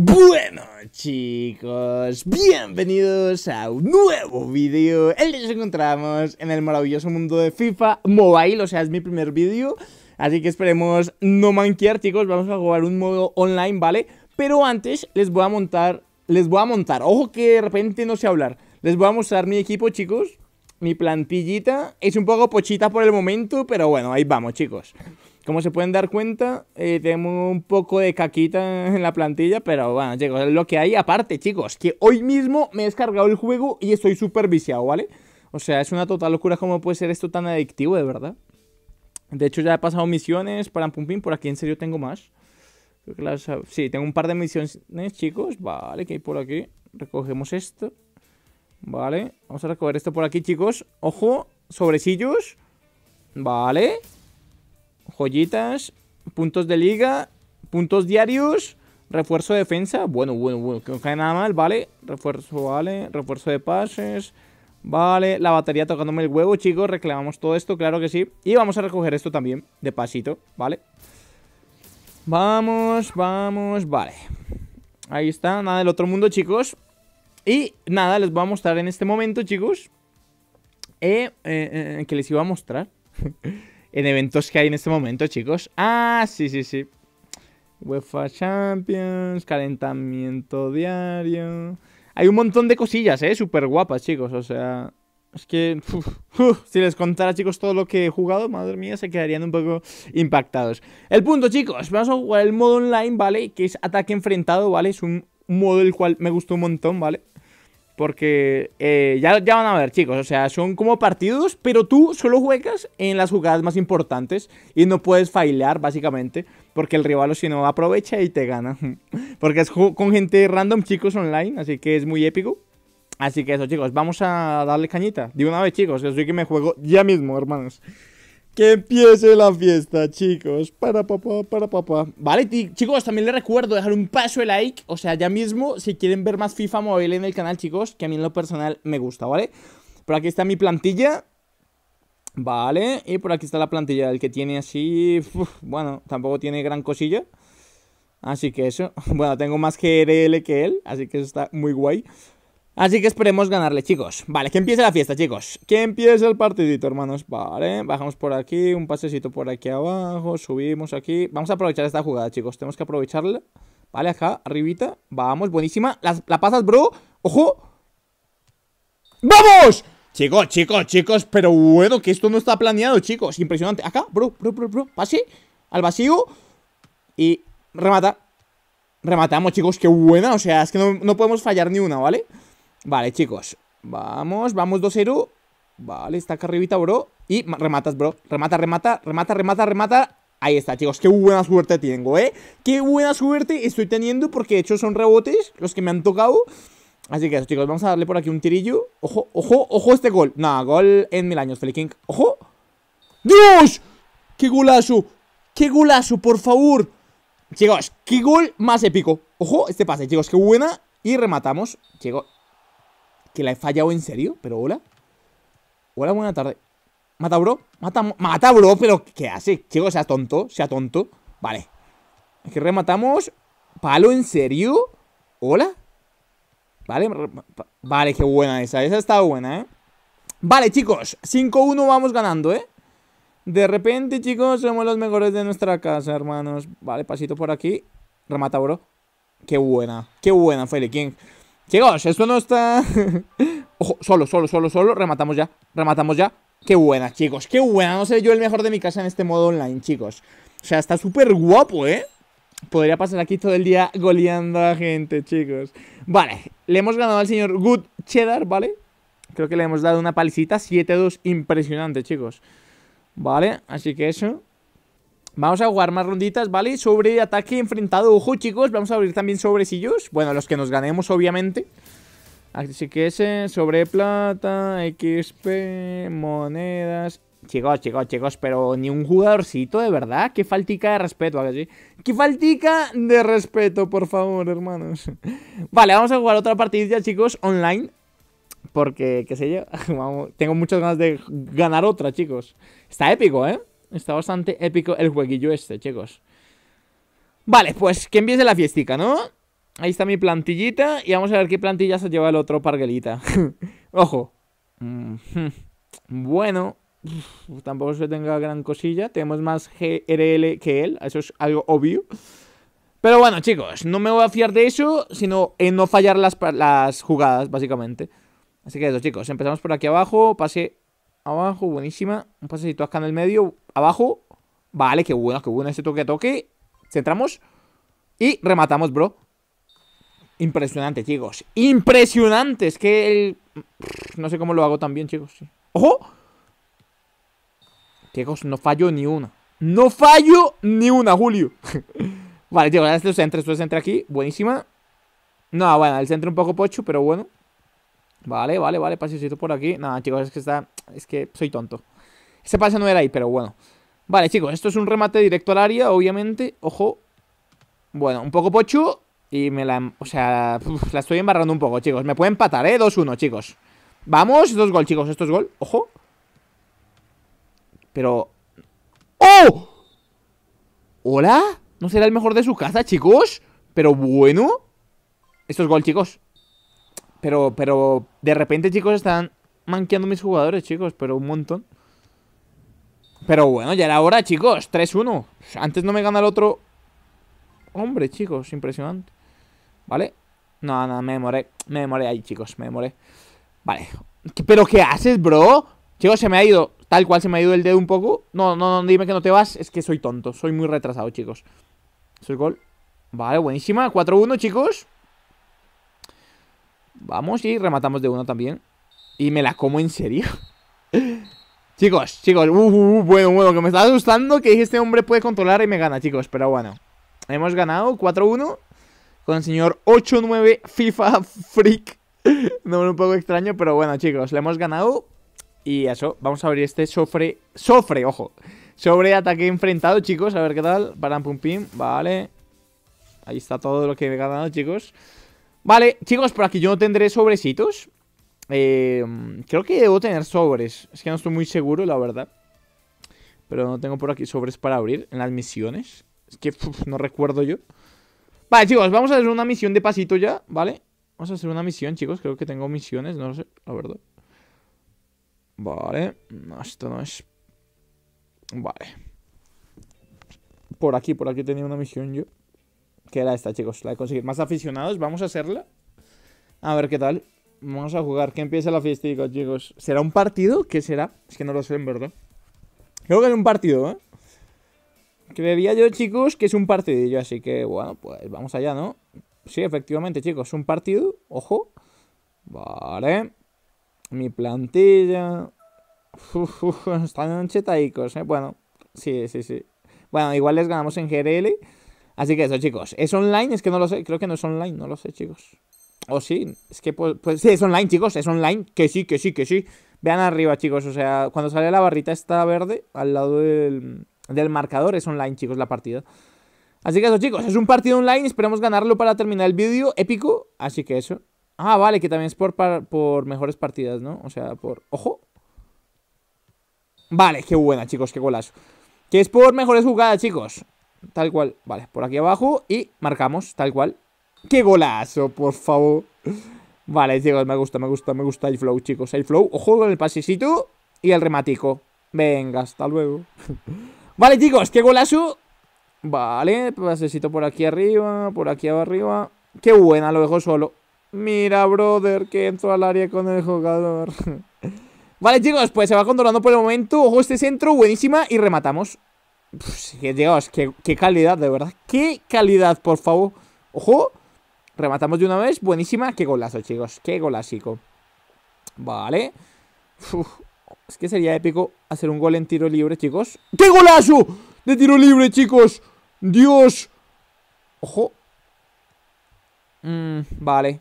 Bueno chicos, bienvenidos a un nuevo vídeo El que nos encontramos en el maravilloso mundo de FIFA Mobile, o sea es mi primer vídeo Así que esperemos no manquear chicos, vamos a jugar un modo online, ¿vale? Pero antes les voy a montar, les voy a montar, ojo que de repente no sé hablar Les voy a mostrar mi equipo chicos, mi plantillita Es un poco pochita por el momento, pero bueno, ahí vamos chicos como se pueden dar cuenta, eh, tenemos un poco de caquita en la plantilla, pero bueno, chicos, lo que hay. Aparte, chicos, que hoy mismo me he descargado el juego y estoy súper viciado, ¿vale? O sea, es una total locura cómo puede ser esto tan adictivo, de verdad. De hecho, ya he pasado misiones para Pumpin por aquí en serio tengo más. Sí, tengo un par de misiones, chicos. Vale, que hay por aquí. Recogemos esto. Vale, vamos a recoger esto por aquí, chicos. Ojo, sobrecillos. Vale joyitas, puntos de liga, puntos diarios, refuerzo de defensa. Bueno, bueno, bueno, que no cae nada mal, ¿vale? Refuerzo, vale, refuerzo de pases. Vale, la batería tocándome el huevo, chicos. Reclamamos todo esto, claro que sí. Y vamos a recoger esto también, de pasito, ¿vale? Vamos, vamos, vale. Ahí está, nada del otro mundo, chicos. Y nada, les voy a mostrar en este momento, chicos. eh, eh, eh que les iba a mostrar. en eventos que hay en este momento, chicos. Ah, sí, sí, sí. UEFA Champions, calentamiento diario. Hay un montón de cosillas, ¿eh? Súper guapas, chicos. O sea, es que si les contara, chicos, todo lo que he jugado, madre mía, se quedarían un poco impactados. El punto, chicos, vamos a jugar el modo online, ¿vale? Que es ataque enfrentado, ¿vale? Es un modo el cual me gustó un montón, ¿vale? Porque eh, ya, ya van a ver, chicos. O sea, son como partidos, pero tú solo juegas en las jugadas más importantes y no puedes failear, básicamente. Porque el rival, o si no, aprovecha y te gana. porque es con gente random, chicos, online. Así que es muy épico. Así que eso, chicos, vamos a darle cañita. De una vez, chicos, yo soy que me juego ya mismo, hermanos. Que empiece la fiesta, chicos. Para papá, para papá. Vale, chicos, también les recuerdo dejar un paso de like. O sea, ya mismo, si quieren ver más FIFA móvil en el canal, chicos, que a mí en lo personal me gusta, ¿vale? Por aquí está mi plantilla. Vale, y por aquí está la plantilla. El que tiene así. bueno, tampoco tiene gran cosilla. Así que eso. Bueno, tengo más GRL que él, así que eso está muy guay. Así que esperemos ganarle, chicos. Vale, que empiece la fiesta, chicos. Que empiece el partidito, hermanos. Vale, bajamos por aquí, un pasecito por aquí abajo, subimos aquí. Vamos a aprovechar esta jugada, chicos. Tenemos que aprovecharla. Vale, acá, arribita. Vamos, buenísima. la pasas, bro. ¡Ojo! ¡Vamos! Chicos, chicos, chicos, pero bueno, que esto no está planeado, chicos. Impresionante. Acá, bro, bro, bro, bro. Pase al vacío y remata. Rematamos, chicos. Qué buena. O sea, es que no, podemos fallar ni una, ¿vale? vale Vale, chicos. Vamos, vamos 2-0. Vale, está acá arribita, bro. Y rematas, bro. Remata, remata, remata, remata, remata. Ahí está, chicos, qué buena suerte tengo, ¿eh? Qué buena suerte estoy teniendo porque de hecho son rebotes los que me han tocado. Así que chicos, vamos a darle por aquí un tirillo. Ojo, ojo, ojo este gol. No, gol en mil años, Feliking. ¡Ojo! ¡Dios! ¡Qué golazo! ¡Qué golazo, por favor! Chicos, qué gol más épico. Ojo, este pase, chicos, qué buena. Y rematamos, chicos que la he fallado en serio, pero hola. Hola, buena tarde. Mata, bro. Mata, mata, bro. Pero, ¿qué hace? chicos sea tonto, sea tonto. Vale. Aquí rematamos. Palo, ¿en serio? Hola. Vale, vale, qué buena esa. Esa está buena, ¿eh? Vale, chicos. 5-1 vamos ganando, ¿eh? De repente, chicos, somos los mejores de nuestra casa, hermanos. Vale, pasito por aquí. Remata, bro. Qué buena. Qué buena, Feliquín! Chicos, esto no está... Ojo, solo, solo, solo, solo. Rematamos ya. Rematamos ya. Qué buena, chicos. Qué buena. No sé yo el mejor de mi casa en este modo online, chicos. O sea, está súper guapo, ¿eh? Podría pasar aquí todo el día goleando a gente, chicos. Vale, le hemos ganado al señor Good Cheddar, ¿vale? Creo que le hemos dado una palicita 7-2 impresionante, chicos. Vale, así que eso. Vamos a jugar más ronditas, ¿vale? Sobre ataque enfrentado, ojo chicos Vamos a abrir también sobrecillos Bueno, los que nos ganemos obviamente Así que ese, sobre plata, XP, monedas Chicos, chicos, chicos, pero ni un jugadorcito, de verdad Qué faltica de respeto, ¿vale? Qué faltica de respeto, por favor, hermanos Vale, vamos a jugar otra partida, chicos, online Porque, qué sé yo, tengo muchas ganas de ganar otra, chicos Está épico, ¿eh? Está bastante épico el jueguillo este, chicos. Vale, pues que empiece la fiestica, ¿no? Ahí está mi plantillita y vamos a ver qué plantilla se lleva el otro parguelita. Ojo. Mm, bueno, tampoco se tenga gran cosilla. Tenemos más GRL que él, eso es algo obvio. Pero bueno, chicos, no me voy a fiar de eso, sino en no fallar las, las jugadas, básicamente. Así que eso, chicos, empezamos por aquí abajo, pase abajo, buenísima. Un pasecito acá en el medio, abajo. Vale, qué bueno, qué bueno ese toque a toque. Centramos y rematamos, bro. Impresionante, chicos. Impresionante. Es que el... No sé cómo lo hago tan bien, chicos. ¡Ojo! Chicos, no fallo ni una. No fallo ni una, Julio. vale, chicos, esto es centro, esto es centro aquí. Buenísima. No, bueno, el centro un poco pocho, pero bueno. Vale, vale, vale, pasecito por aquí. Nada, chicos, es que está. Es que soy tonto. Ese pase no era ahí, pero bueno. Vale, chicos, esto es un remate directo al área, obviamente. Ojo. Bueno, un poco pocho. Y me la. O sea, la estoy embarrando un poco, chicos. Me puede empatar, ¿eh? 2-1, chicos. Vamos, dos gol, chicos. Esto es gol. Ojo. Pero. ¡Oh! ¿Hola? ¿No será el mejor de su casa, chicos? Pero bueno. Esto es gol, chicos. Pero, pero de repente, chicos, están manqueando mis jugadores, chicos, pero un montón. Pero bueno, ya era hora, chicos. 3-1. Antes no me gana el otro. Hombre, chicos, impresionante. ¿Vale? No, no, me demoré. Me demoré ahí, chicos, me demoré. Vale. ¿Pero qué haces, bro? Chicos, se me ha ido. Tal cual se me ha ido el dedo un poco. No, no, no, dime que no te vas. Es que soy tonto. Soy muy retrasado, chicos. Soy gol. Vale, buenísima. 4-1, chicos. Vamos y rematamos de uno también. Y me la como en serio. chicos, chicos. Uh, uh, uh, bueno, bueno, que me está asustando que este hombre puede controlar y me gana, chicos. Pero bueno. Hemos ganado 4-1 con el señor 8-9 FIFA Freak. no, un poco extraño, pero bueno, chicos. Le hemos ganado. Y eso, vamos a abrir este sofre. Sofre, ojo. Sobre ataque enfrentado, chicos. A ver qué tal. Paran pum pim. Vale. Ahí está todo lo que he ganado, chicos. Vale, chicos, por aquí yo no tendré sobrecitos. Eh, creo que debo tener sobres. Es que no estoy muy seguro, la verdad. Pero no tengo por aquí sobres para abrir en las misiones. Es que no recuerdo yo. Vale, chicos, vamos a hacer una misión de pasito ya, ¿vale? Vamos a hacer una misión, chicos. Creo que tengo misiones, no lo sé, la verdad. Vale. No, esto no es... Vale. Por aquí, por aquí tenía una misión yo que era esta, chicos, la de conseguir más aficionados. Vamos a hacerla. A ver qué tal. Vamos a jugar, que empieza la fiesta, chicos. ¿Será un partido? ¿Qué será? Es que no lo sé, en verdad. Creo que es un partido, ¿eh? Creía yo, chicos, que es un partidillo, así que, bueno, pues vamos allá, ¿no? Sí, efectivamente, chicos, un partido, ojo. Vale. Mi plantilla. están chetaicos, ¿eh? Bueno, sí, sí, sí. Bueno, igual les ganamos en GRL. Así que eso, chicos. ¿Es online? Es que no lo sé. Creo que no es online, no lo sé, chicos. O sí, es que pues, pues sí, es online, chicos, es online. Que sí, que sí, que sí. Vean arriba, chicos. O sea, cuando sale la barrita está verde al lado del, marcador, es online, chicos, la partida. Así que eso, chicos, es un partido online. Esperemos ganarlo para terminar el vídeo épico. Así que eso. Ah, vale, que también es por, por mejores partidas, ¿no? O sea, por... ¡Ojo! Vale, qué buena, chicos, qué golazo. Que es por mejores jugadas, chicos. Tal cual. Vale, por aquí abajo y marcamos, tal cual. ¡Qué golazo, por favor! Vale, chicos, me gusta, me gusta, me gusta el flow, chicos. El flow, ojo con el pasecito y el rematico. Venga, hasta luego. vale, chicos, qué golazo. Vale, pasecito por aquí arriba, por aquí arriba. Qué buena, lo dejo solo. Mira, brother, que entro al área con el jugador. vale, chicos, pues se va controlando por el momento. Ojo, este centro, buenísima. Y rematamos. Que Dios, qué, calidad, de verdad. Qué calidad, por favor. Ojo. Rematamos de una vez. Buenísima. Qué golazo, chicos. Qué golásico, Vale. es que sería épico hacer un gol en tiro libre, chicos. ¡Qué golazo! De tiro libre, chicos. Dios. Ojo. Mm, vale.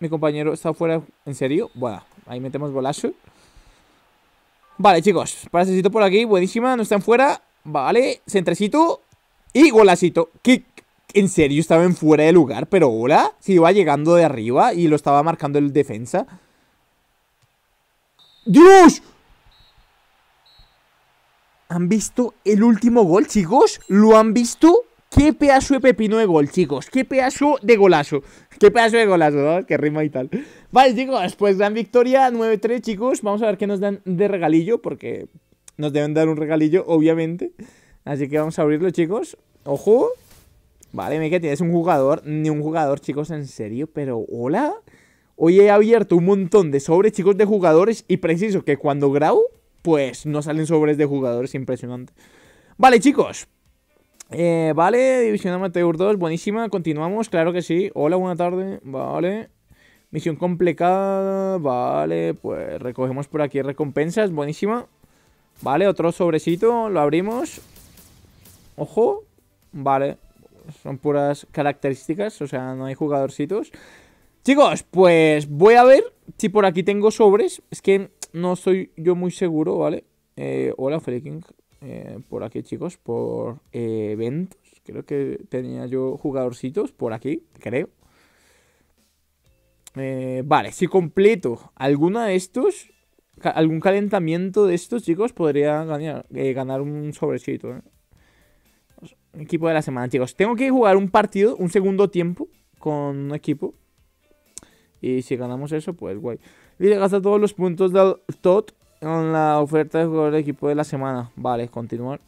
Mi compañero está fuera. ¿En serio? Bueno, ahí metemos golazo. Vale, chicos. sitio por aquí. Buenísima. No están fuera. Vale, centrecito y golacito. Que En serio, estaba en fuera de lugar, pero hola. Se iba llegando de arriba y lo estaba marcando el defensa. ¡Dios! ¿Han visto el último gol, chicos? ¿Lo han visto? ¡Qué pedazo de pepino de gol, chicos! ¡Qué pedazo de golazo! ¡Qué pedazo de golazo! ¡Qué rima y tal! Vale, chicos, pues gran victoria 9-3, chicos. Vamos a ver qué nos dan de regalillo porque nos deben dar un regalillo, obviamente. Así que vamos a abrirlo, chicos. ¡Ojo! Vale, me que tienes un jugador. Ni un jugador, chicos, en serio. Pero, ¿hola? Hoy he abierto un montón de sobres, chicos, de jugadores. Y preciso que cuando grabo, pues no salen sobres de jugadores. Impresionante. Vale, chicos. Eh, vale, División Amateur 2, buenísima. Continuamos, claro que sí. Hola, buena tarde. Vale. Misión complicada. Vale, pues recogemos por aquí recompensas. Buenísima. Vale, otro sobrecito, lo abrimos. Ojo. Vale, son puras características, o sea, no hay jugadorcitos. Chicos, pues voy a ver si por aquí tengo sobres. Es que no soy yo muy seguro, ¿vale? Eh, hola, Freaking. Eh, por aquí, chicos, por eventos. Creo que tenía yo jugadorcitos por aquí, creo. Eh, vale, si completo alguna de estos, algún calentamiento de estos chicos podría eh, ganar, un sobrecito ¿eh? Equipo de la semana, chicos. Tengo que jugar un partido, un segundo tiempo con un equipo. Y si ganamos eso, pues guay. le gasta todos los puntos del TOT en la oferta de jugador equipo de la semana. Vale, continuar.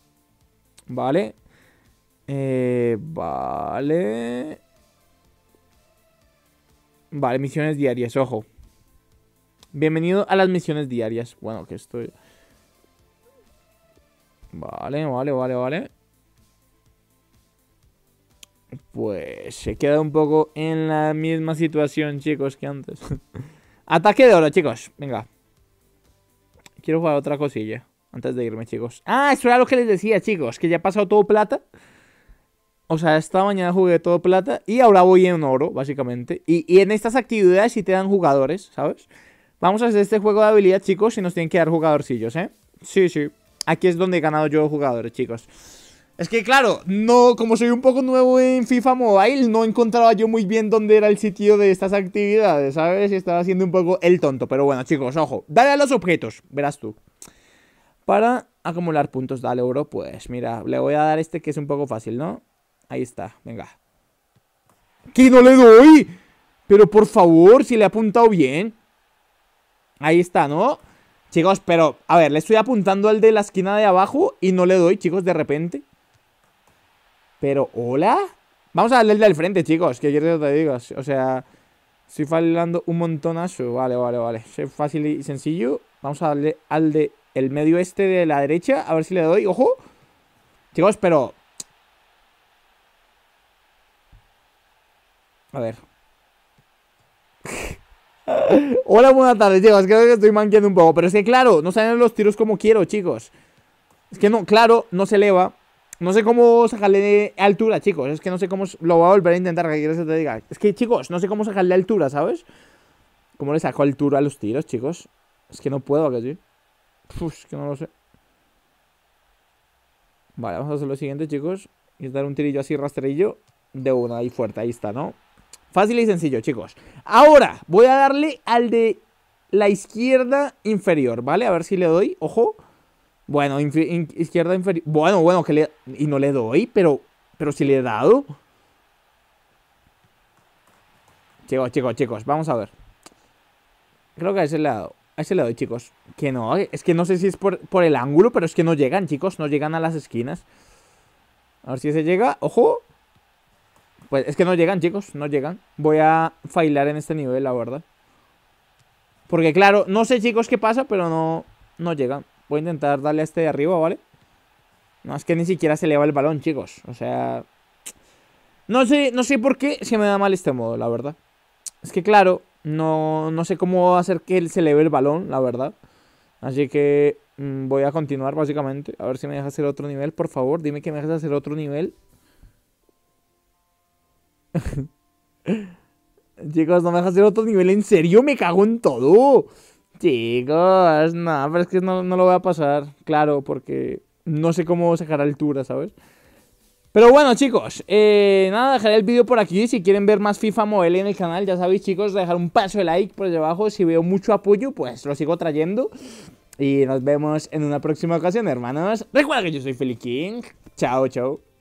Vale. Eh, vale. Vale, misiones diarias, ojo. Bienvenido a las misiones diarias. Bueno, que estoy... Vale, vale, vale, vale. Pues se queda un poco en la misma situación, chicos, que antes. Ataque de oro, chicos. Venga. Quiero jugar otra cosilla. Antes de irme, chicos. Ah, eso era lo que les decía, chicos. Que ya ha pasado todo plata. O sea, esta mañana jugué todo plata. Y ahora voy en oro, básicamente. Y, en estas actividades Si te dan jugadores, ¿sabes? Vamos a hacer este juego de habilidad, chicos, y nos tienen que dar jugadorcillos, ¿eh? Sí, sí. Aquí es donde he ganado yo jugadores, chicos. Es que claro, no, como soy un poco nuevo en FIFA Mobile, no encontraba yo muy bien dónde era el sitio de estas actividades, ¿sabes? Y estaba haciendo un poco el tonto. Pero bueno, chicos, ojo, dale a los objetos, verás tú. Para acumular puntos, dale euro, pues mira, le voy a dar este que es un poco fácil, ¿no? Ahí está, venga. ¿Qué no le doy? Pero por favor, si le he apuntado bien. Ahí está, ¿no? Chicos, pero, a ver, le estoy apuntando al de la esquina de abajo y no le doy, chicos, de repente. Pero, ¿hola? Vamos a darle el del frente, chicos, que quiero que te digo. O sea, estoy fallando un montonazo. Vale, vale, vale. Es fácil y sencillo. Vamos a darle al de el medio este de la derecha. A ver si le doy. ¡Ojo! Chicos, pero... A ver, Hola, buenas tardes, chicos. Creo que estoy manqueando un poco. Pero es que, claro, no salen los tiros como quiero, chicos. Es que no, claro, no se eleva. No sé cómo sacarle altura, chicos. Es que no sé cómo. Lo voy a volver a intentar, que quieres te diga. Es que, chicos, no sé cómo sacarle altura, ¿sabes? ¿Cómo le saco altura a los tiros, chicos? Es que no puedo, que sí. es que no lo sé. Vale, vamos a hacer lo siguiente, chicos. Y dar un tirillo así rastrillo. De una, ahí fuerte, ahí está, ¿no? Fácil y sencillo, chicos. Ahora voy a darle al de la izquierda inferior, ¿vale? A ver si le doy, ojo. Bueno, izquierda inferior. Bueno, bueno, que le... Y no le doy, pero... Pero si le he dado. Chicos, chicos, chicos, vamos a ver. Creo que a ese lado A ese lado chicos. Que no, es que no sé si es por, por el ángulo, pero es que no llegan, chicos. No llegan a las esquinas. A ver si ese llega. ¡Ojo! Pues es que no llegan, chicos, no llegan. Voy a failar en este nivel, la verdad. Porque claro, no sé, chicos, qué pasa, pero no, no llegan. Voy a intentar darle a este de arriba, ¿vale? No, es que ni siquiera se le va el balón, chicos. O sea... No sé, no sé por qué se me da mal este modo, la verdad. Es que claro, no, no sé cómo hacer que él se le el balón, la verdad. Así que mm, voy a continuar, básicamente. A ver si me dejas hacer otro nivel, por favor. Dime que me dejas hacer otro nivel. Chicos, no me dejas ir otro nivel. ¿En serio? Me cago en todo. Chicos, nada, pero es que no, lo voy a pasar. Claro, porque no sé cómo sacar altura, ¿sabes? Pero bueno, chicos, eh, nada, dejaré el vídeo por aquí. Si quieren ver más FIFA Mobile en el canal, ya sabéis, chicos, dejar un paso de like por debajo. Si veo mucho apoyo, pues lo sigo trayendo. Y nos vemos en una próxima ocasión, hermanos. Recuerda que yo soy Feli King. Chao, chao.